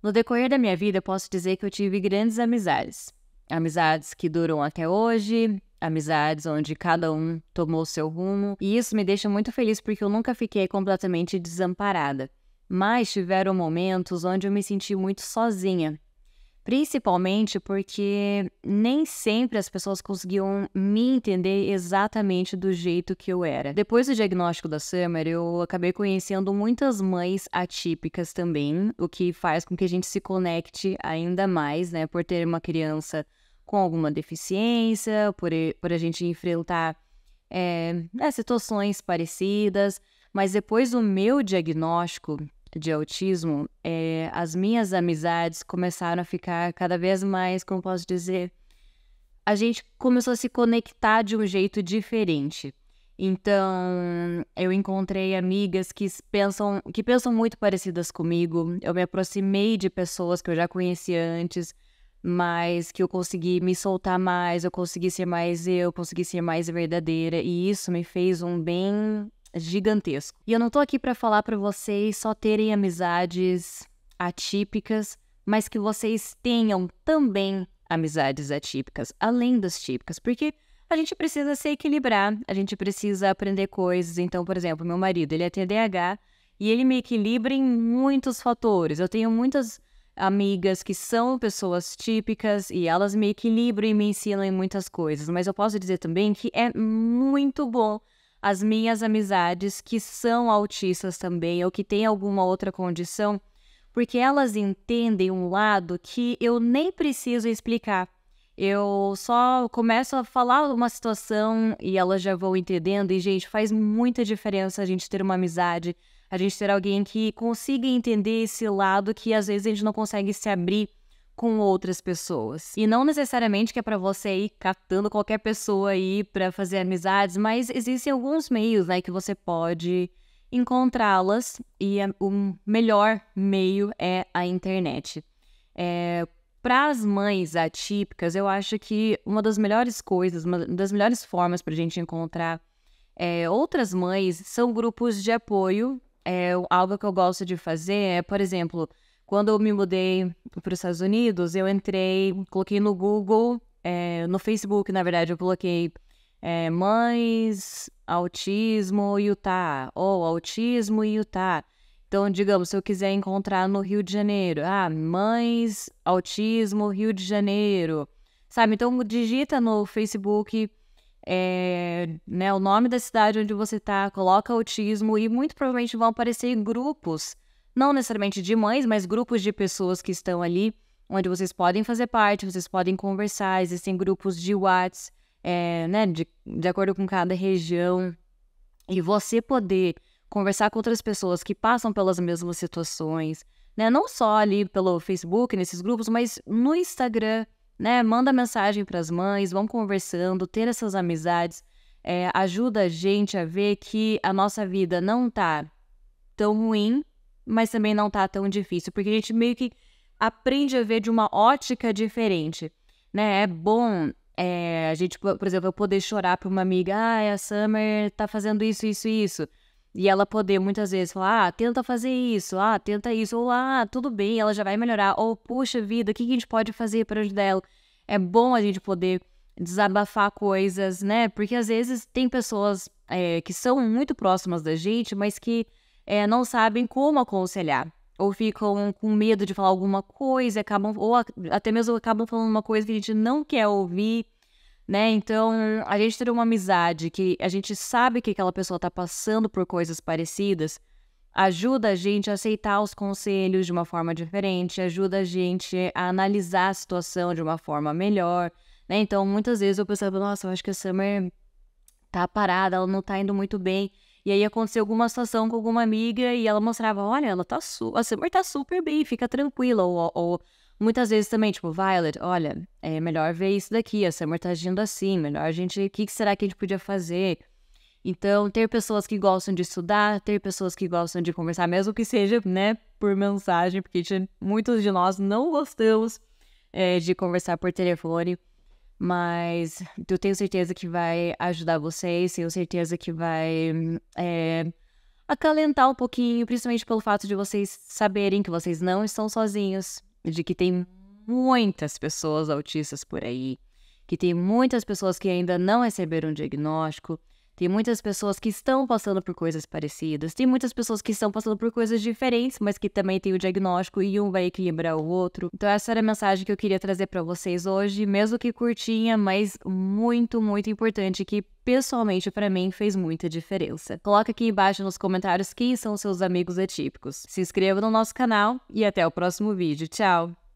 No decorrer da minha vida, posso dizer que eu tive grandes amizades. Amizades que duram até hoje, amizades onde cada um tomou seu rumo, e isso me deixa muito feliz porque eu nunca fiquei completamente desamparada. Mas tiveram momentos onde eu me senti muito sozinha Principalmente porque nem sempre as pessoas conseguiam me entender exatamente do jeito que eu era. Depois do diagnóstico da Summer, eu acabei conhecendo muitas mães atípicas também, o que faz com que a gente se conecte ainda mais, né? Por ter uma criança com alguma deficiência, por, por a gente enfrentar é, né, situações parecidas. Mas depois do meu diagnóstico, de autismo, é, as minhas amizades começaram a ficar cada vez mais, como posso dizer, a gente começou a se conectar de um jeito diferente. Então, eu encontrei amigas que pensam, que pensam muito parecidas comigo. Eu me aproximei de pessoas que eu já conhecia antes, mas que eu consegui me soltar mais, eu consegui ser mais eu, consegui ser mais verdadeira, e isso me fez um bem gigantesco. E eu não tô aqui para falar para vocês só terem amizades atípicas, mas que vocês tenham também amizades atípicas, além das típicas, porque a gente precisa se equilibrar, a gente precisa aprender coisas. Então, por exemplo, meu marido, ele é TDAH e ele me equilibra em muitos fatores. Eu tenho muitas amigas que são pessoas típicas e elas me equilibram e me ensinam em muitas coisas, mas eu posso dizer também que é muito bom as minhas amizades que são autistas também ou que têm alguma outra condição, porque elas entendem um lado que eu nem preciso explicar. Eu só começo a falar uma situação e elas já vão entendendo. E, gente, faz muita diferença a gente ter uma amizade, a gente ter alguém que consiga entender esse lado que às vezes a gente não consegue se abrir com outras pessoas. E não necessariamente que é para você ir catando qualquer pessoa aí para fazer amizades, mas existem alguns meios, né, que você pode encontrá-las e o melhor meio é a internet. É, para as mães atípicas, eu acho que uma das melhores coisas, uma das melhores formas para a gente encontrar é, outras mães são grupos de apoio. É, algo que eu gosto de fazer é, por exemplo, quando eu me mudei para os Estados Unidos, eu entrei, coloquei no Google, é, no Facebook, na verdade, eu coloquei é, mães, autismo, Utah, ou autismo, Utah. Então, digamos, se eu quiser encontrar no Rio de Janeiro, ah, mães, autismo, Rio de Janeiro, sabe? Então, digita no Facebook é, né, o nome da cidade onde você está, coloca autismo e muito provavelmente vão aparecer grupos não necessariamente de mães, mas grupos de pessoas que estão ali, onde vocês podem fazer parte, vocês podem conversar, existem grupos de Whats, é, né, de, de acordo com cada região, e você poder conversar com outras pessoas que passam pelas mesmas situações, né, não só ali pelo Facebook, nesses grupos, mas no Instagram, né, manda mensagem para as mães, vão conversando, ter essas amizades, é, ajuda a gente a ver que a nossa vida não tá tão ruim, mas também não tá tão difícil, porque a gente meio que aprende a ver de uma ótica diferente, né? É bom é, a gente, por exemplo, eu poder chorar pra uma amiga, ah, a Summer tá fazendo isso, isso e isso. E ela poder muitas vezes falar, ah, tenta fazer isso, ah, tenta isso, ou ah, tudo bem, ela já vai melhorar, ou puxa vida, o que, a gente pode fazer para ajudar ela? É bom a gente poder desabafar coisas, né? Porque às vezes tem pessoas é, que são muito próximas da gente, mas que é, não sabem como aconselhar. Ou ficam com medo de falar alguma coisa, acabam, ou até mesmo acabam falando uma coisa que a gente não quer ouvir. Né? Então, a gente ter uma amizade que a gente sabe que aquela pessoa está passando por coisas parecidas ajuda a gente a aceitar os conselhos de uma forma diferente, ajuda a gente a analisar a situação de uma forma melhor, né? Então, muitas vezes eu pensava, nossa, eu acho que a Summer tá parada, ela não tá indo muito bem. E aí aconteceu alguma situação com alguma amiga e ela mostrava, olha, ela tá super, a Summer tá super bem, fica tranquila. Ou, ou muitas vezes também, tipo, Violet, olha, é melhor ver isso daqui, a Summer tá agindo assim, melhor a gente, o que, que será que a gente podia fazer? Então, ter pessoas que gostam de estudar, ter pessoas que gostam de conversar, mesmo que seja, né, por mensagem, porque gente, muitos de nós não gostamos é, de conversar por telefone. Mas eu tenho certeza que vai ajudar vocês, tenho certeza que vai é, acalentar um pouquinho, principalmente pelo fato de vocês saberem que vocês não estão sozinhos, de que tem muitas pessoas autistas por aí, que tem muitas pessoas que ainda não receberam um diagnóstico, tem muitas pessoas que estão passando por coisas parecidas, tem muitas pessoas que estão passando por coisas diferentes, mas que também tem o diagnóstico e um vai equilibrar o outro. Então essa era a mensagem que eu queria trazer para vocês hoje, mesmo que curtinha, mas muito, muito importante que pessoalmente para mim fez muita diferença. Coloca aqui embaixo nos comentários quem são seus amigos atípicos. Se inscreva no nosso canal e até o próximo vídeo. Tchau.